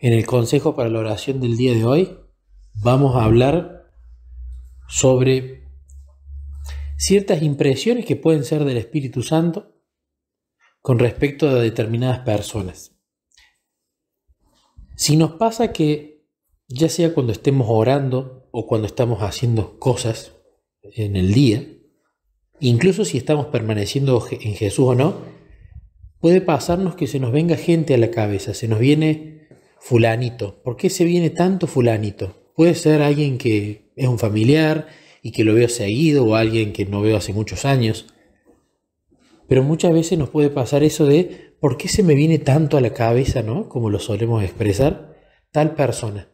En el consejo para la oración del día de hoy vamos a hablar sobre ciertas impresiones que pueden ser del Espíritu Santo con respecto a determinadas personas. Si nos pasa que, ya sea cuando estemos orando o cuando estamos haciendo cosas en el día, incluso si estamos permaneciendo en Jesús o no, puede pasarnos que se nos venga gente a la cabeza, se nos viene fulanito. ¿Por qué se viene tanto fulanito? Puede ser alguien que es un familiar y que lo veo seguido o alguien que no veo hace muchos años. Pero muchas veces nos puede pasar eso de ¿por qué se me viene tanto a la cabeza, no? Como lo solemos expresar, tal persona.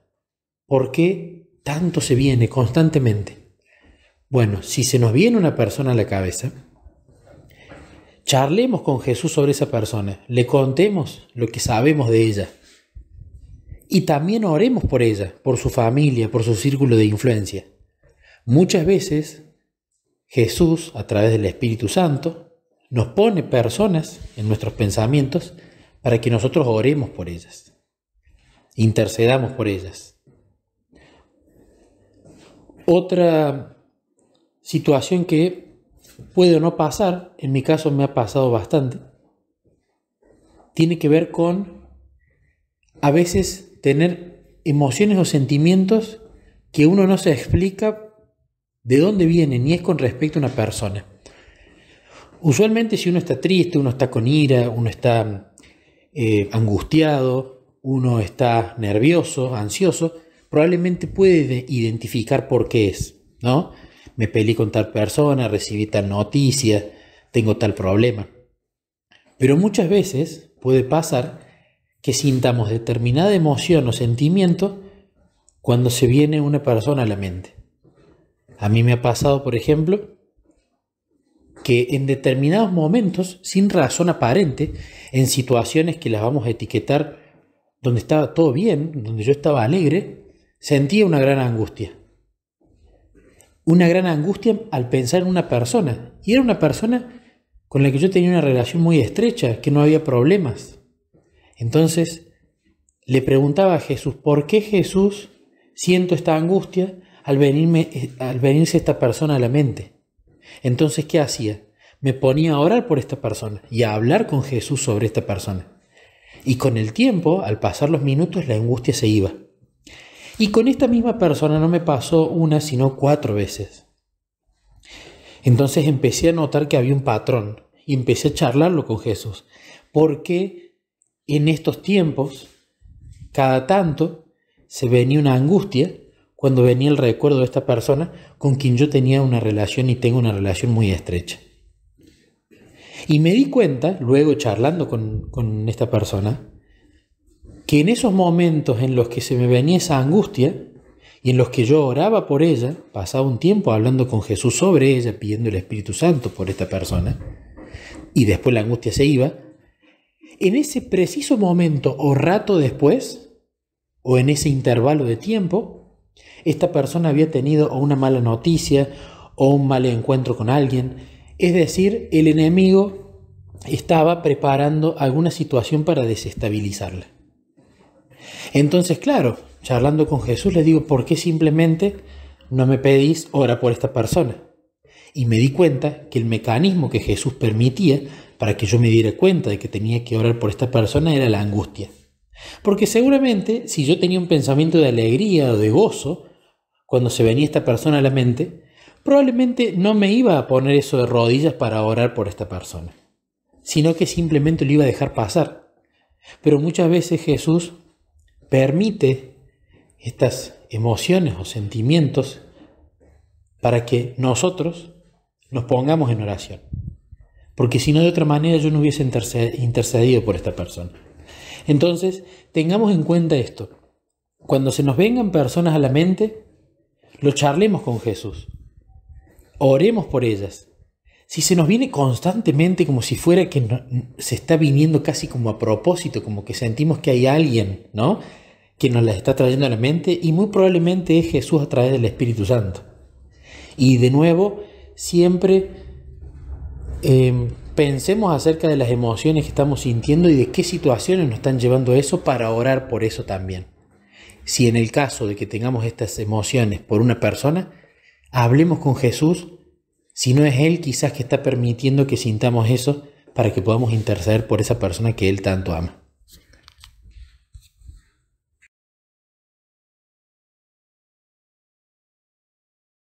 ¿Por qué tanto se viene constantemente? Bueno, si se nos viene una persona a la cabeza, charlemos con Jesús sobre esa persona, le contemos lo que sabemos de ella y también oremos por ella, por su familia, por su círculo de influencia. Muchas veces Jesús, a través del Espíritu Santo, nos pone personas en nuestros pensamientos para que nosotros oremos por ellas, intercedamos por ellas. Otra situación que puede o no pasar, en mi caso me ha pasado bastante, tiene que ver con a veces tener emociones o sentimientos que uno no se explica de dónde vienen ni es con respecto a una persona. Usualmente si uno está triste, uno está con ira, uno está eh, angustiado, uno está nervioso, ansioso, probablemente puede identificar por qué es, ¿no? Me peleé con tal persona, recibí tal noticia, tengo tal problema. Pero muchas veces puede pasar que sintamos determinada emoción o sentimiento cuando se viene una persona a la mente. A mí me ha pasado, por ejemplo, que en determinados momentos, sin razón aparente, en situaciones que las vamos a etiquetar donde estaba todo bien, donde yo estaba alegre, sentía una gran angustia. Una gran angustia al pensar en una persona. Y era una persona con la que yo tenía una relación muy estrecha, que no había problemas. Entonces le preguntaba a Jesús, ¿por qué Jesús siento esta angustia al, venirme, al venirse esta persona a la mente? Entonces, ¿qué hacía? Me ponía a orar por esta persona y a hablar con Jesús sobre esta persona. Y con el tiempo, al pasar los minutos, la angustia se iba. Y con esta misma persona no me pasó una, sino cuatro veces. Entonces empecé a notar que había un patrón y empecé a charlarlo con Jesús. ¿Por qué en estos tiempos, cada tanto, se venía una angustia cuando venía el recuerdo de esta persona con quien yo tenía una relación y tengo una relación muy estrecha. Y me di cuenta, luego charlando con, con esta persona, que en esos momentos en los que se me venía esa angustia y en los que yo oraba por ella, pasaba un tiempo hablando con Jesús sobre ella, pidiendo el Espíritu Santo por esta persona, y después la angustia se iba, en ese preciso momento o rato después, o en ese intervalo de tiempo, esta persona había tenido una mala noticia o un mal encuentro con alguien. Es decir, el enemigo estaba preparando alguna situación para desestabilizarla. Entonces, claro, charlando con Jesús le digo, ¿por qué simplemente no me pedís ora por esta persona? Y me di cuenta que el mecanismo que Jesús permitía para que yo me diera cuenta de que tenía que orar por esta persona era la angustia. Porque seguramente si yo tenía un pensamiento de alegría o de gozo cuando se venía esta persona a la mente, probablemente no me iba a poner eso de rodillas para orar por esta persona, sino que simplemente lo iba a dejar pasar. Pero muchas veces Jesús permite estas emociones o sentimientos para que nosotros nos pongamos en oración porque si no de otra manera yo no hubiese intercedido por esta persona. Entonces, tengamos en cuenta esto. Cuando se nos vengan personas a la mente, lo charlemos con Jesús. Oremos por ellas. Si se nos viene constantemente como si fuera que se está viniendo casi como a propósito, como que sentimos que hay alguien, ¿no? Que nos las está trayendo a la mente y muy probablemente es Jesús a través del Espíritu Santo. Y de nuevo, siempre Em, pensemos acerca de las emociones que estamos sintiendo y de qué situaciones nos están llevando a eso para orar por eso también. Si en el caso de que tengamos estas emociones por una persona, hablemos con Jesús, si no es Él quizás que está permitiendo que sintamos eso para que podamos interceder por esa persona que Él tanto ama.